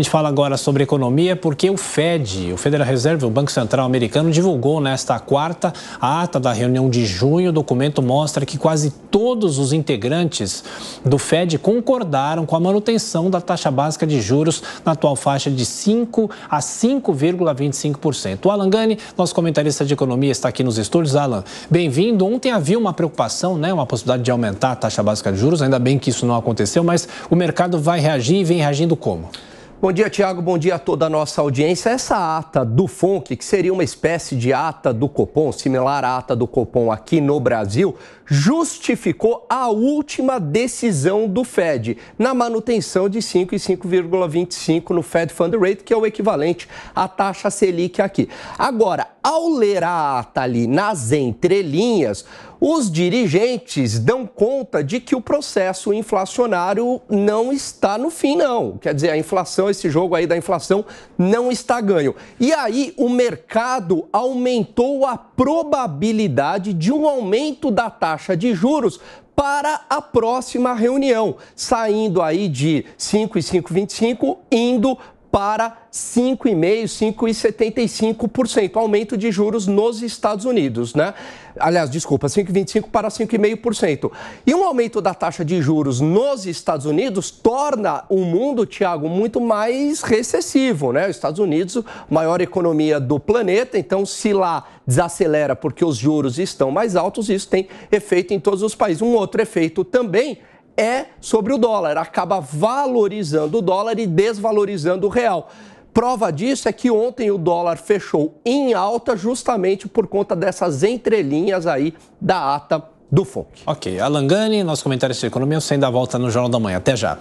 A gente fala agora sobre economia porque o Fed, o Federal Reserve, o Banco Central americano, divulgou nesta quarta a ata da reunião de junho. O documento mostra que quase todos os integrantes do Fed concordaram com a manutenção da taxa básica de juros na atual faixa de 5 a 5,25%. O Alan Gani, nosso comentarista de economia, está aqui nos estúdios. Alan, bem-vindo. Ontem havia uma preocupação, né, uma possibilidade de aumentar a taxa básica de juros, ainda bem que isso não aconteceu, mas o mercado vai reagir e vem reagindo como? Bom dia, Tiago. Bom dia a toda a nossa audiência. Essa ata do FONC, que seria uma espécie de ata do Copom, similar à ata do Copom aqui no Brasil, justificou a última decisão do Fed na manutenção de 5 e 5,25 no Fed Fund Rate, que é o equivalente à taxa Selic aqui. Agora, ao ler a ata ali nas entrelinhas, os dirigentes dão conta de que o processo inflacionário não está no fim, não. Quer dizer, a inflação, esse jogo aí da inflação, não está ganho. E aí o mercado aumentou a probabilidade de um aumento da taxa de juros para a próxima reunião, saindo aí de 5,525, indo para 5,5%, 5,75%, aumento de juros nos Estados Unidos, né? Aliás, desculpa, 5,25% para 5,5%. E um aumento da taxa de juros nos Estados Unidos torna o mundo, Tiago, muito mais recessivo, né? Os Estados Unidos, maior economia do planeta, então se lá desacelera porque os juros estão mais altos, isso tem efeito em todos os países. Um outro efeito também é sobre o dólar, acaba valorizando o dólar e desvalorizando o real. Prova disso é que ontem o dólar fechou em alta justamente por conta dessas entrelinhas aí da ata do FONC. Ok, Alangani, nosso comentário sobre economia, sem dar volta no Jornal da Manhã. Até já.